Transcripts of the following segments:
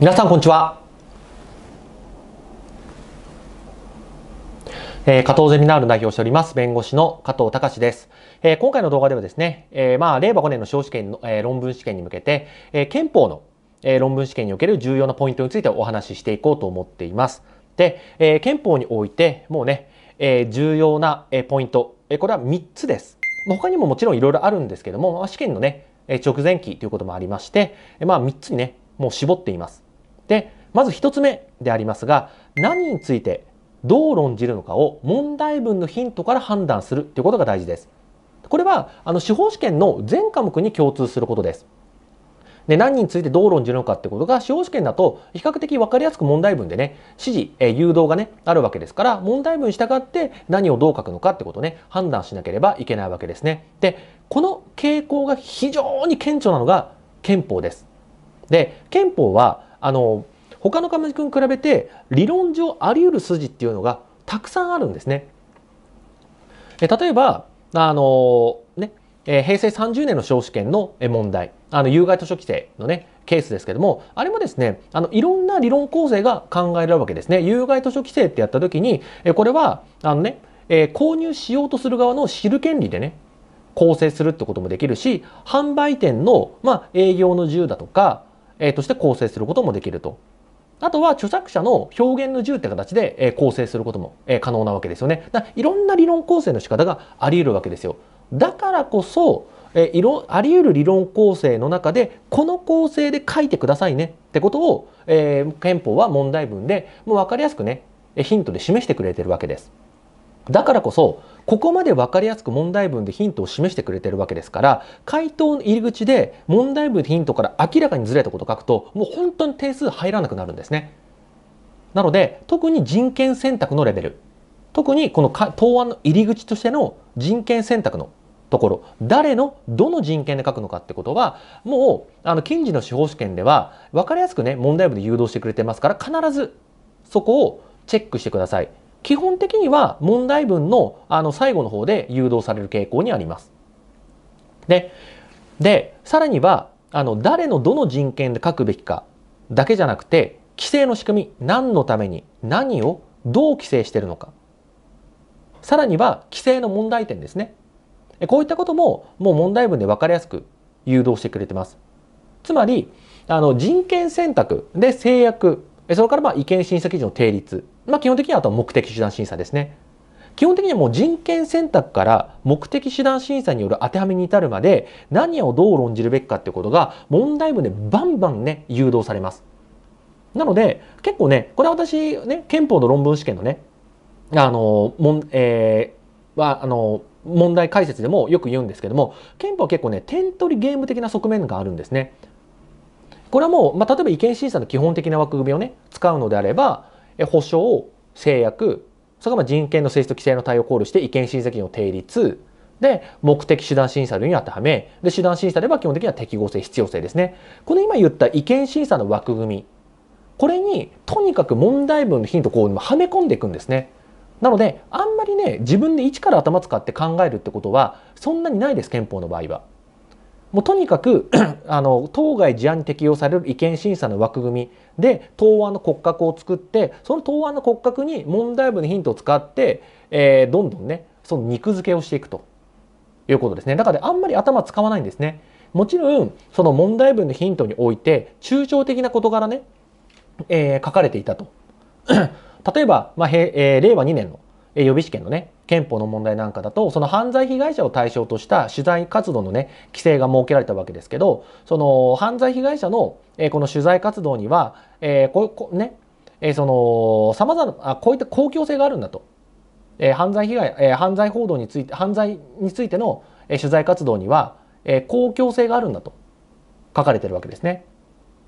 皆さんこんにちは、えー、加藤ゼミナール代表しております弁護士の加藤隆です、えー、今回の動画ではですね、えー、まあ令和5年の司法試験の、えー、論文試験に向けて、えー、憲法の、えー、論文試験における重要なポイントについてお話ししていこうと思っていますで、えー、憲法においてもうね、えー、重要な、えー、ポイント、えー、これは3つです他にももちろんいろいろあるんですけども、まあ、試験のね直前期ということもありまして、まあ、3つにねもう絞っていますでまず1つ目でありますが何についてどう論じるのかを問題文のヒントから判断するということが大事です。これはあの司法試験の全科目に共通することです。で何についてどう論じるのかってことが司法試験だと比較的分かりやすく問題文でね指示、え誘導がねあるわけですから問題文に従って何をどう書くのかってことをね判断しなければいけないわけですね。でこの傾向が非常に顕著なのが憲法です。で憲法はあの他の科目君に比べて理論上あり得る筋っていうのがたくさんあるんですね。え例えばあのねえ平成30年の少試験の問題あの有害図書規制のねケースですけどもあれもですねあのいろんな理論構成が考えられるわけですね有害図書規制ってやった時にえこれはあのねえ購入しようとする側の知る権利でね構成するってこともできるし販売店の、まあ、営業の自由だとかえー、として構成することもできると。あとは著作者の表現の自由って形で、え構成することも、え可能なわけですよね。だいろんな理論構成の仕方があり得るわけですよ。だからこそ、えいろあり得る理論構成の中でこの構成で書いてくださいねってことを、えー、憲法は問題文でもう分かりやすくねヒントで示してくれてるわけです。だからこそここまで分かりやすく問題文でヒントを示してくれてるわけですから回答の入り口で問題文でヒントから明らかにずれたことを書くともう本当に定数入らなくなるんですね。なので特に人権選択のレベル特にこの答案の入り口としての人権選択のところ誰のどの人権で書くのかってことはもうあの近似の司法試験では分かりやすくね問題文で誘導してくれてますから必ずそこをチェックしてください。基本的には問題文のあの最後の方で誘導される傾向にあります。で、でさらにはあの誰のどの人権で書くべきかだけじゃなくて規制の仕組み何のために何をどう規制しているのかさらには規制の問題点ですねこういったことももう問題文で分かりやすく誘導してくれてますつまりあの人権選択で制約それからまあ意見審査基準の定立まあ、基本的にはあと目的手段審査ですね。基本的にはもう人権選択から目的手段審査による当てはめに至るまで何をどう論じるべきかってことが問題文でバンバンね誘導されます。なので結構ねこれは私ね憲法の論文試験のねあのもん、えー、はあの問題解説でもよく言うんですけども憲法は結構ね点取りゲーム的な側面があるんですね。これはもう、まあ、例えば意見審査の基本的な枠組みをね使うのであれば保障、制約、それから人権の性質と規制の対応を考慮して意見審査権を定立、で、目的手段審査類に当てはめ、で、手段審査では基本的には適合性、必要性ですね。この今言った意見審査の枠組み、これにとにかく問題文のヒントをこうはめ込んでいくんですね。なので、あんまりね、自分で一から頭使って考えるってことは、そんなにないです、憲法の場合は。もうとにかく あの当該事案に適用される違憲審査の枠組みで答案の骨格を作ってその答案の骨格に問題文のヒントを使って、えー、どんどんねその肉付けをしていくということですねだからあんまり頭使わないんですねもちろんその問題文のヒントにおいて抽象的な事柄ね、えー、書かれていたと 例えば、まあへえー、令和2年の予備試験のね憲法の問題なんかだとその犯罪被害者を対象とした取材活動のね規制が設けられたわけですけどその犯罪被害者の、えこの取材活動には、えここねえその様々なこういった公共性があるんだと、え犯罪被害、え犯罪報道について犯罪についての、え取材活動には、え公共性があるんだと書かれてるわけですね。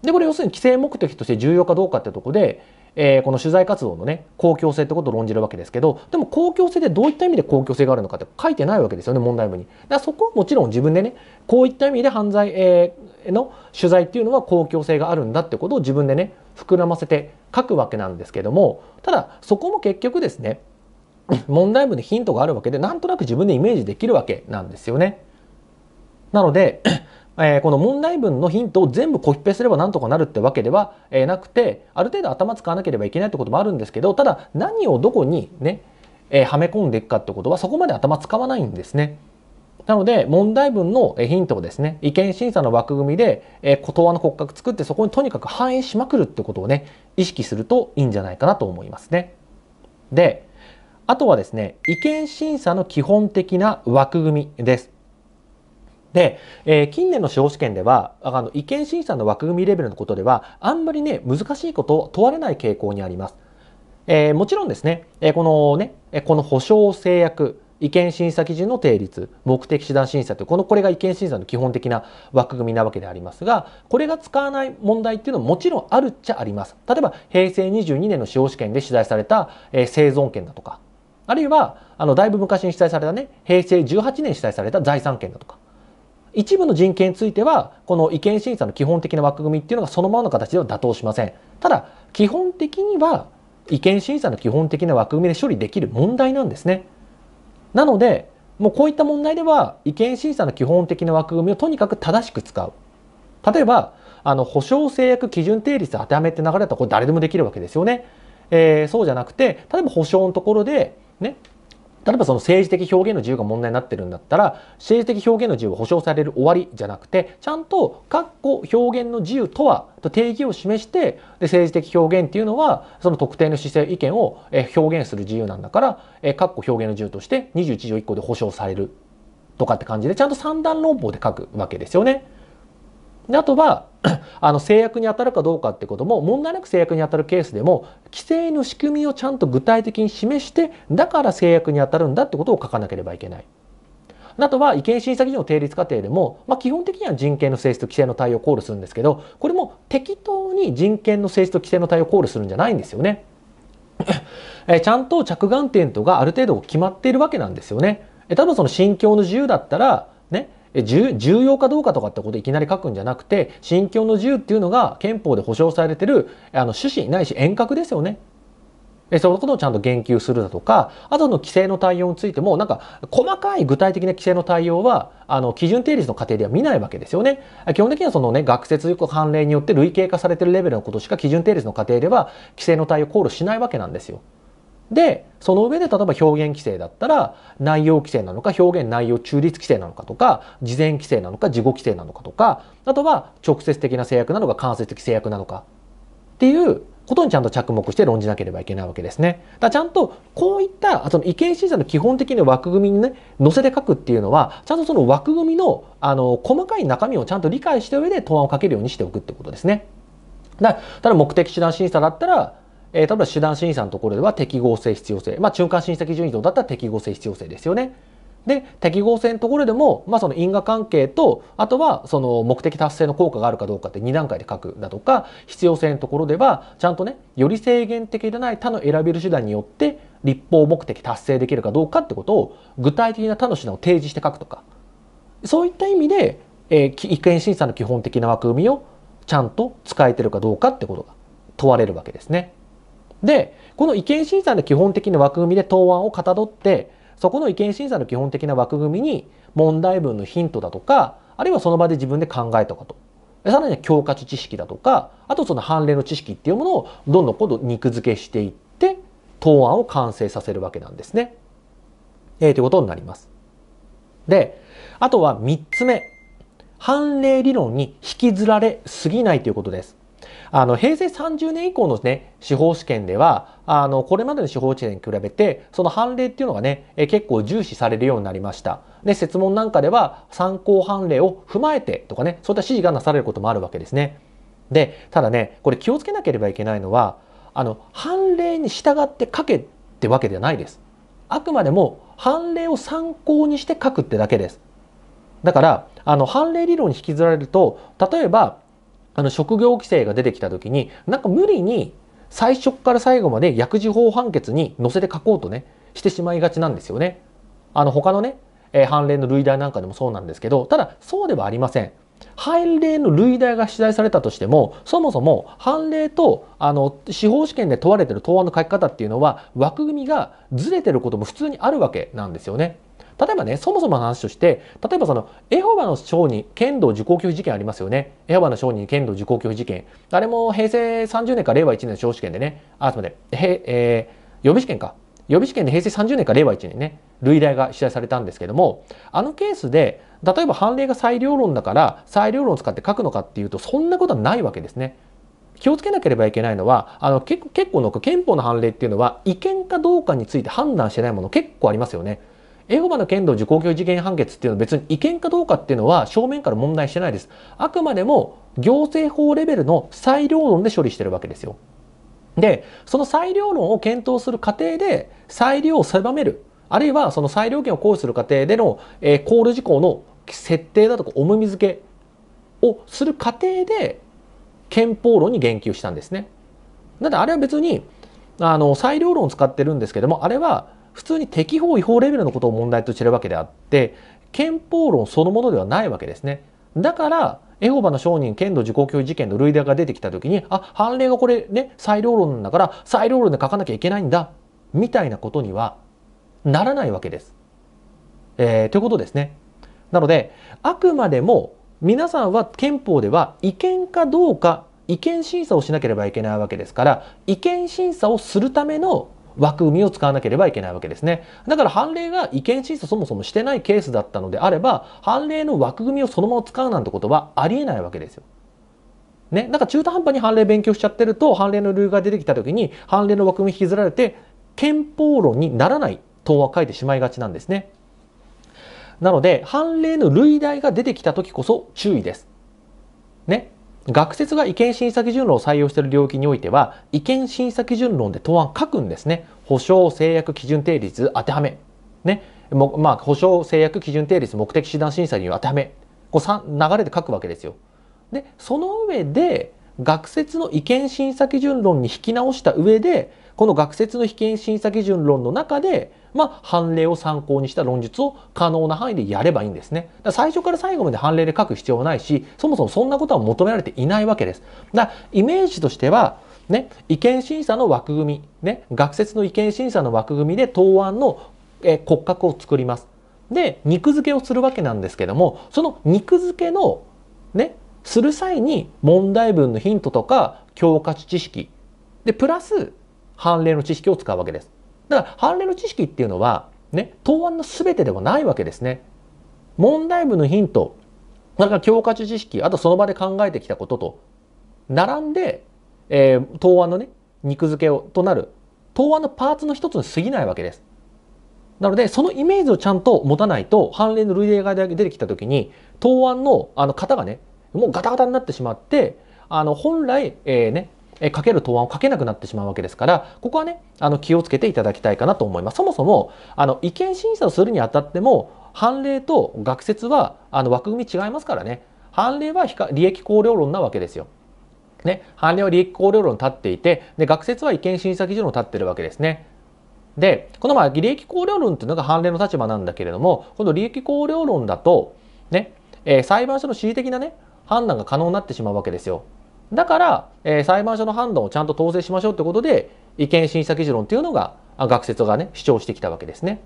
でこれ要するに規制目的として重要かどうかってとこで、えー、この取材活動のね公共性ってことを論じるわけですけどでも公共性でどういった意味で公共性があるのかって書いてないわけですよね問題文に。だからそこはもちろん自分でねこういった意味で犯罪、えー、の取材っていうのは公共性があるんだってことを自分でね膨らませて書くわけなんですけどもただそこも結局ですね 問題文にヒントがあるわけでなんとなく自分でイメージできるわけなんですよね。なのでえー、この問題文のヒントを全部コピペすればなんとかなるってわけでは、えー、なくてある程度頭使わなければいけないってこともあるんですけどただ何をどこにね、えー、はめ込んでいくかってことはそこまで頭使わないんですね。なので問題文のヒントをですね意見審査の枠組みで、えー、言葉の骨格作ってそこにとにかく反映しまくるってことをね意識するといいんじゃないかなと思いますね。であとはですね意見審査の基本的な枠組みです。で、えー、近年の司法試験ではあの意見審査の枠組みレベルのことではあんまりね難しいことを問われない傾向にあります。えー、もちろんですね、えー、このねこの保証制約意見審査基準の定立目的手段審査というこのこれが意見審査の基本的な枠組みなわけでありますがこれが使わない問題っていうのももちろんあるっちゃあります例えば平成22年の司法試験で取材された、えー、生存権だとかあるいはあのだいぶ昔に取材されたね平成18年取材された財産権だとか一部の人権についてはこの意見審査の基本的な枠組みっていうのがそのままの形では妥当しませんただ基本的には意見審査の基本的な枠組みで処理できる問題なんですねなのでもうこういった問題では意見審査の基本的な枠組みをとにかく正しく使う例えばあの保証制約基準定率当てはめって流れだとこれ誰でもできるわけですよね、えー、そうじゃなくて例えば保証のところでね例えばその政治的表現の自由が問題になってるんだったら政治的表現の自由は保障される終わりじゃなくてちゃんと「括弧表現の自由とは」と定義を示してで政治的表現っていうのはその特定の姿勢意見を表現する自由なんだから「括弧表現の自由」として21条1項で保障されるとかって感じでちゃんと三段論法で書くわけですよね。であとは あの制約に当たるかどうかってことも問題なく制約に当たるケースでも規制の仕組みをちゃんと具体的に示してだから制約に当たるんだってことを書かなければいけない。あとは違憲審査基準の定率過程でも、まあ、基本的には人権の性質と規制の対応を考慮するんですけどこれも適当に人権の性質と規制の対応を考慮するんじゃないんですよね。えちゃんと着眼点とがある程度決まっているわけなんですよね。え例えばその心境の自由だったらね重要かどうかとかってこといきなり書くんじゃなくて信教の自由っていうのが憲法で保障されてるあの趣旨ないし遠隔ですよね。そのことをちゃんと言及するだとか、あとの規制の対応についても、なんか、細かい具体的な規制の対応は、あの、基準定率の過程では見ないわけですよね。基本的にはそのね、学説よく判例によって類型化されてるレベルのことしか基準定率の過程では、規制の対応を考慮しないわけなんですよ。でその上で例えば表現規制だったら内容規制なのか表現内容中立規制なのかとか事前規制なのか事後規制なのかとかあとは直接的な制約なのか間接的制約なのかっていうことにちゃんと着目して論じなければいけないわけですね。だちゃんとこういったその意見審査の基本的な枠組みにね載せて書くっていうのはちゃんとその枠組みのあの細かい中身をちゃんと理解した上で答案を書けるようにしておくってことですね。だただ目的手段審査だったらえー、例えば手段審査のところでは適合性必要性、まあ、中間審査基準以上だったら適合性必要性ですよね。で適合性のところでも、まあ、その因果関係とあとはその目的達成の効果があるかどうかって2段階で書くだとか必要性のところではちゃんとねより制限的でない他の選べる手段によって立法目的達成できるかどうかってことを具体的な他の手段を提示して書くとかそういった意味で、えー、意見審査の基本的な枠組みをちゃんと使えてるかどうかってことが問われるわけですね。で、この意見審査の基本的な枠組みで答案をかたどって、そこの意見審査の基本的な枠組みに問題文のヒントだとか、あるいはその場で自分で考えたこと。さらには教科書知識だとか、あとその判例の知識っていうものをどんどん今度肉付けしていって、答案を完成させるわけなんですね。えー、ということになります。で、あとは3つ目。判例理論に引きずられすぎないということです。あの平成30年以降のね司法試験ではあのこれまでの司法試験に比べてその判例っていうのがね結構重視されるようになりました。で設問なんかでは参考判例を踏まえてとかねそういった指示がなされることもあるわけですね。でただねこれ気をつけなければいけないのはあの判例に従って書けってわけではないです。あくまでも判例を参考にして書くってだけです。だからあの判例理論に引きずられると例えばあの職業規制が出てきた時になんか無理に最初から最後まで薬事法判決に載せて書こうとねしてしまいがちなんですよね。あの他のね、えー、判例の類題なんかでもそうなんですけどただそうではありません。判例の類題が取材されたとしてもそもそも判例とあの司法試験で問われてる答案の書き方っていうのは枠組みがずれてることも普通にあるわけなんですよね。例えばね、そもそもの話として、例えばその、エホバの商人、剣道受講拒否事件ありますよね。エホバの商人、剣道受講拒否事件。あれも平成30年か令和1年の司法試験でね、あ、すみません、へえー、予備試験か。予備試験で平成30年か令和1年ね、類代が取材されたんですけども、あのケースで、例えば判例が裁量論だから、裁量論を使って書くのかっていうと、そんなことはないわけですね。気をつけなければいけないのは、あの結構の憲法の判例っていうのは、違憲かどうかについて判断してないもの結構ありますよね。エホバの剣道受講教事件判決っていうのは別に違憲かどうかっていうのは正面から問題してないです。あくまでも行政法レベルの裁量論で処理してるわけですよ。で、その裁量論を検討する過程で裁量を狭める、あるいはその裁量権を行使する過程での、えー、コール事項の設定だとか重み付けをする過程で憲法論に言及したんですね。なのであれは別にあの裁量論を使ってるんですけどもあれは普通に適法違法レベルのことを問題としてるわけであって憲法論そのものではないわけですね。だからエホバの証人剣道自己教諭事件の類題が出てきた時にあ判例がこれね裁量論なんだから裁量論で書かなきゃいけないんだみたいなことにはならないわけです。えー、ということですね。なのであくまでも皆さんは憲法では違憲かどうか違憲審査をしなければいけないわけですから違憲審査をするための枠組みを使わなければいけないわけですね。だから判例が意見審査そもそもしてないケースだったのであれば、判例の枠組みをそのまま使うなんてことはありえないわけですよ。ね、んか中途半端に判例勉強しちゃってると、判例のルールが出てきた時に、判例の枠組み引きずられて、憲法論にならない答案書いてしまいがちなんですね。なので、判例の類題が出てきた時こそ注意です。ね。学説が違憲審査基準論を採用している領域においては違憲審査基準論で答案書くんですね保証制約基準定律当てはめねもまあ保証制約基準定律目的手段審査に当てはめこう流れで書くわけですよでその上で学説の違憲審査基準論に引き直した上でこの学説の被験審査基準論の中で、まあ、判例を参考にした論述を可能な範囲でやればいいんですね。最初から最後まで判例で書く必要はないし、そもそもそんなことは求められていないわけです。だから、イメージとしては、ね、意見審査の枠組み、ね、学説の意見審査の枠組みで答案のえ骨格を作ります。で、肉付けをするわけなんですけども、その肉付けの、ね、する際に問題文のヒントとか教科知識、で、プラス判例の知識を使うわけです。だから判例の知識っていうのはね、答案の全てではないわけですね。問題文のヒント、だから教科書知識、あとその場で考えてきたことと、並んで、えー、答案のね、肉付けをとなる、答案のパーツの一つに過ぎないわけです。なので、そのイメージをちゃんと持たないと、判例の類例が出てきた時に、答案のあの型がね、もうガタガタになってしまって、あの、本来、えー、ね、えかける答案を書けなくなってしまうわけですから、ここはね、あの気をつけていただきたいかなと思います。そもそも、あの意見審査をするにあたっても、判例と学説はあの枠組み違いますからね。判例は利益考慮論なわけですよ。ね、判例は利益考慮論立っていて、で学説は意見審査基準を立ってるわけですね。で、このまあ利益考慮論っていうのが判例の立場なんだけれども、この利益考慮論だと、ね、えー、裁判所の恣意的なね、判断が可能になってしまうわけですよ。だから、えー、裁判所の判断をちゃんと統制しましょうってことで違憲審査基準論というのが学説がね主張してきたわけですね。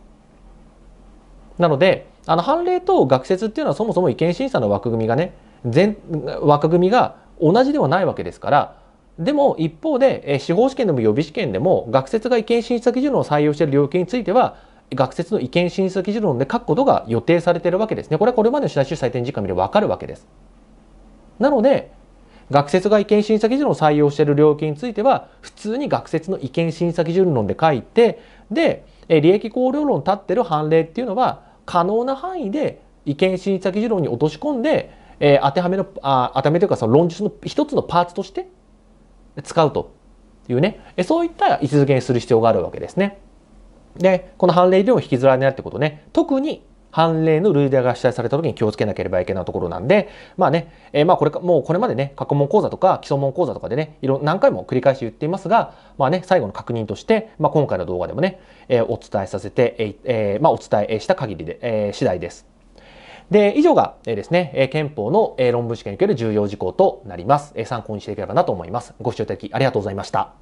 なのであの判例と学説っていうのはそもそも違憲審査の枠組みがね全枠組みが同じではないわけですからでも一方で司法試験でも予備試験でも学説が違憲審査基準論を採用している領域については学説の違憲審査基準論で書くことが予定されているわけですねこれはこれまでの取材取材点時間見で分かるわけです。なので学説が意見審査基準を採用している領域については普通に学説の意見審査基準論で書いてで利益考慮論立ってる判例っていうのは可能な範囲で意見審査基準論に落とし込んで、えー、当てはめのあ当てはめというかその論述の一つのパーツとして使うというねそういった位置づけにする必要があるわけですね。でこの判例理論を引きずらないってことね特に判例の類題が指摘された時に気をつけなければいけないところなんで、まあね、えー、まあこれか、もうこれまでね、過去問講座とか基礎問講座とかでね、いろ何回も繰り返し言っていますが、まあね、最後の確認として、まあ今回の動画でもね、えー、お伝えさせて、えー、まあお伝えした限りで、えー、次第です。で、以上がえですね、憲法の論文試験における重要事項となります。参考にしていければなと思います。ご視聴いただきありがとうございました。